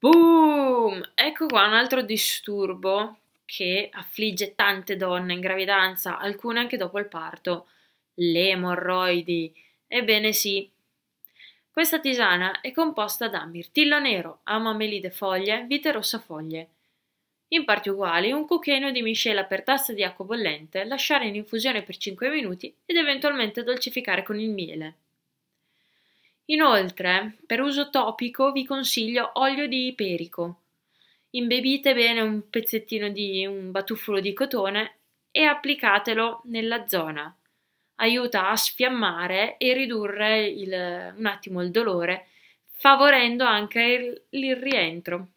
Boom! Ecco qua un altro disturbo che affligge tante donne in gravidanza, alcune anche dopo il parto, le emorroidi. Ebbene sì, questa tisana è composta da mirtillo nero, amamelide foglie, vite rossa foglie. In parti uguali, un cucchiaino di miscela per tazza di acqua bollente, lasciare in infusione per 5 minuti ed eventualmente dolcificare con il miele. Inoltre, per uso topico, vi consiglio olio di iperico. Imbebite bene un pezzettino di un batuffolo di cotone e applicatelo nella zona. Aiuta a sfiammare e ridurre il, un attimo il dolore, favorendo anche il, il rientro.